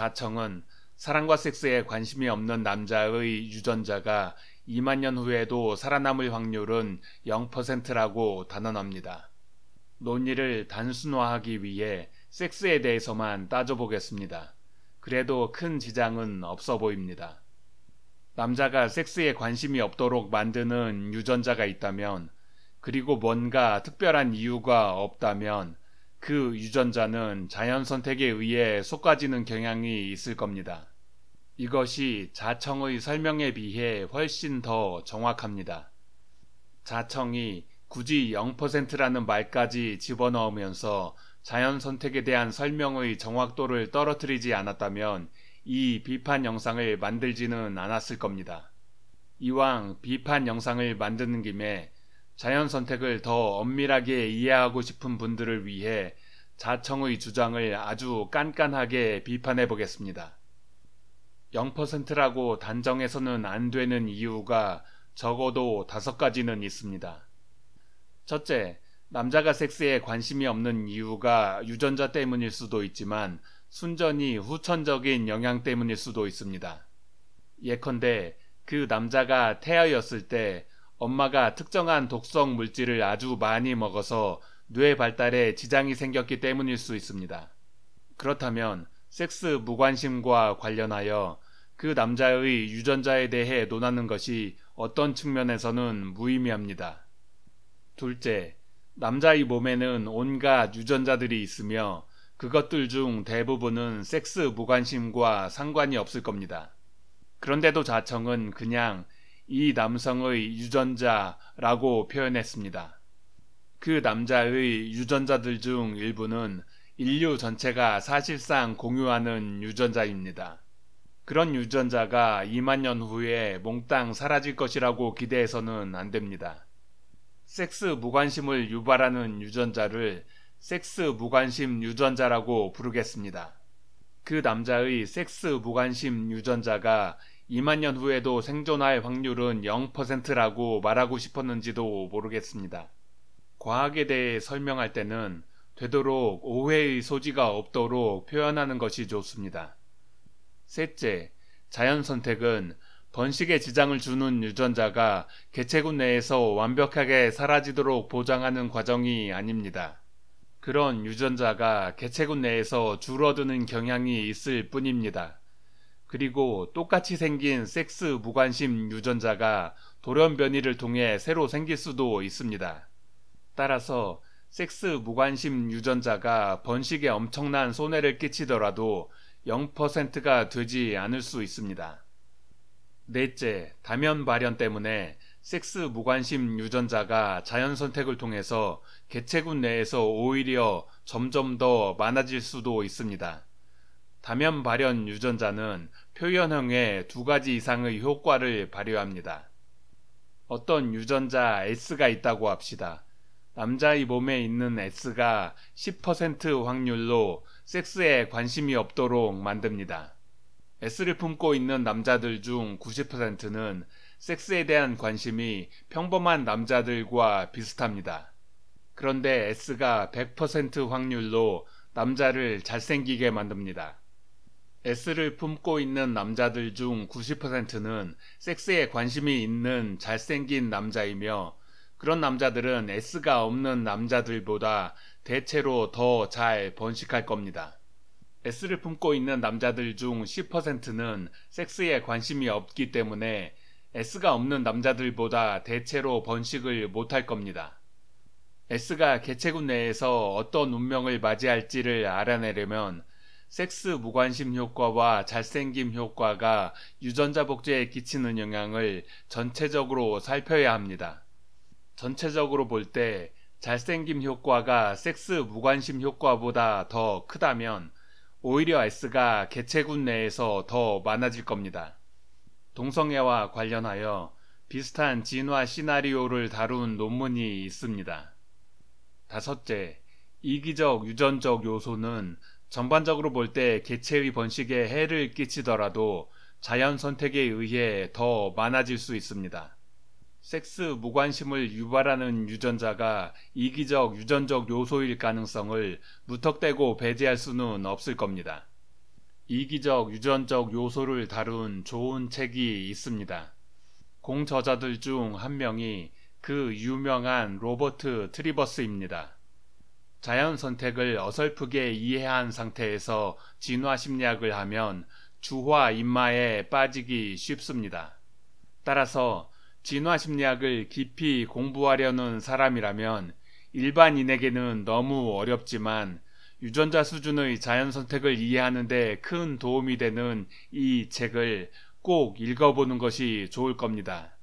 사청은 사랑과 섹스에 관심이 없는 남자의 유전자가 2만 년 후에도 살아남을 확률은 0%라고 단언합니다. 논의를 단순화하기 위해 섹스에 대해서만 따져보겠습니다. 그래도 큰 지장은 없어 보입니다. 남자가 섹스에 관심이 없도록 만드는 유전자가 있다면, 그리고 뭔가 특별한 이유가 없다면, 그 유전자는 자연 선택에 의해 솟아지는 경향이 있을 겁니다. 이것이 자청의 설명에 비해 훨씬 더 정확합니다. 자청이 굳이 0%라는 말까지 집어넣으면서 자연 선택에 대한 설명의 정확도를 떨어뜨리지 않았다면 이 비판 영상을 만들지는 않았을 겁니다. 이왕 비판 영상을 만드는 김에 자연 선택을 더 엄밀하게 이해하고 싶은 분들을 위해 자청의 주장을 아주 깐깐하게 비판해 보겠습니다. 0%라고 단정해서는 안 되는 이유가 적어도 다섯 가지는 있습니다. 첫째, 남자가 섹스에 관심이 없는 이유가 유전자 때문일 수도 있지만 순전히 후천적인 영향 때문일 수도 있습니다. 예컨대 그 남자가 태아였을 때 엄마가 특정한 독성 물질을 아주 많이 먹어서 뇌 발달에 지장이 생겼기 때문일 수 있습니다. 그렇다면 섹스 무관심과 관련하여 그 남자의 유전자에 대해 논하는 것이 어떤 측면에서는 무의미합니다. 둘째, 남자의 몸에는 온갖 유전자들이 있으며 그것들 중 대부분은 섹스 무관심과 상관이 없을 겁니다. 그런데도 자청은 그냥 이 남성의 유전자라고 표현했습니다. 그 남자의 유전자들 중 일부는 인류 전체가 사실상 공유하는 유전자입니다. 그런 유전자가 2만 년 후에 몽땅 사라질 것이라고 기대해서는 안 됩니다. 섹스 무관심을 유발하는 유전자를 섹스 무관심 유전자라고 부르겠습니다. 그 남자의 섹스 무관심 유전자가 2만 년 후에도 생존할 확률은 0%라고 말하고 싶었는지도 모르겠습니다. 과학에 대해 설명할 때는 되도록 오해의 소지가 없도록 표현하는 것이 좋습니다. 셋째, 자연 선택은 번식에 지장을 주는 유전자가 개체군 내에서 완벽하게 사라지도록 보장하는 과정이 아닙니다. 그런 유전자가 개체군 내에서 줄어드는 경향이 있을 뿐입니다. 그리고 똑같이 생긴 섹스 무관심 유전자가 돌연 변이를 통해 새로 생길 수도 있습니다. 따라서 섹스 무관심 유전자가 번식에 엄청난 손해를 끼치더라도 0%가 되지 않을 수 있습니다. 넷째, 다면 발현 때문에 섹스 무관심 유전자가 자연 선택을 통해서 개체군 내에서 오히려 점점 더 많아질 수도 있습니다. 다면 발현 유전자는 표현형의두 가지 이상의 효과를 발휘합니다. 어떤 유전자 S가 있다고 합시다. 남자의 몸에 있는 S가 10% 확률로 섹스에 관심이 없도록 만듭니다. S를 품고 있는 남자들 중 90%는 섹스에 대한 관심이 평범한 남자들과 비슷합니다. 그런데 S가 100% 확률로 남자를 잘생기게 만듭니다. S를 품고 있는 남자들 중 90%는 섹스에 관심이 있는 잘생긴 남자이며 그런 남자들은 S가 없는 남자들보다 대체로 더 잘 번식할 겁니다. S를 품고 있는 남자들 중 10%는 섹스에 관심이 없기 때문에 S가 없는 남자들보다 대체로 번식을 못할 겁니다. S가 개체군 내에서 어떤 운명을 맞이할지를 알아내려면 섹스 무관심 효과와 잘생김 효과가 유전자 복제에 끼치는 영향을 전체적으로 살펴야 합니다. 전체적으로 볼 때 잘생김 효과가 섹스 무관심 효과보다 더 크다면 오히려 S가 개체군 내에서 더 많아질 겁니다. 동성애와 관련하여 비슷한 진화 시나리오를 다룬 논문이 있습니다. 다섯째, 이기적 유전적 요소는 전반적으로 볼 때 개체의 번식에 해를 끼치더라도 자연 선택에 의해 더 많아질 수 있습니다. 섹스 무관심을 유발하는 유전자가 이기적 유전적 요소일 가능성을 무턱대고 배제할 수는 없을 겁니다. 이기적 유전적 요소를 다룬 좋은 책이 있습니다. 공저자들 중 한 명이 그 유명한 로버트 트리버스입니다. 자연 선택을 어설프게 이해한 상태에서 진화 심리학을 하면 주화 인마에 빠지기 쉽습니다. 따라서 진화 심리학을 깊이 공부하려는 사람이라면 일반인에게는 너무 어렵지만 유전자 수준의 자연 선택을 이해하는데 큰 도움이 되는 이 책을 꼭 읽어보는 것이 좋을 겁니다.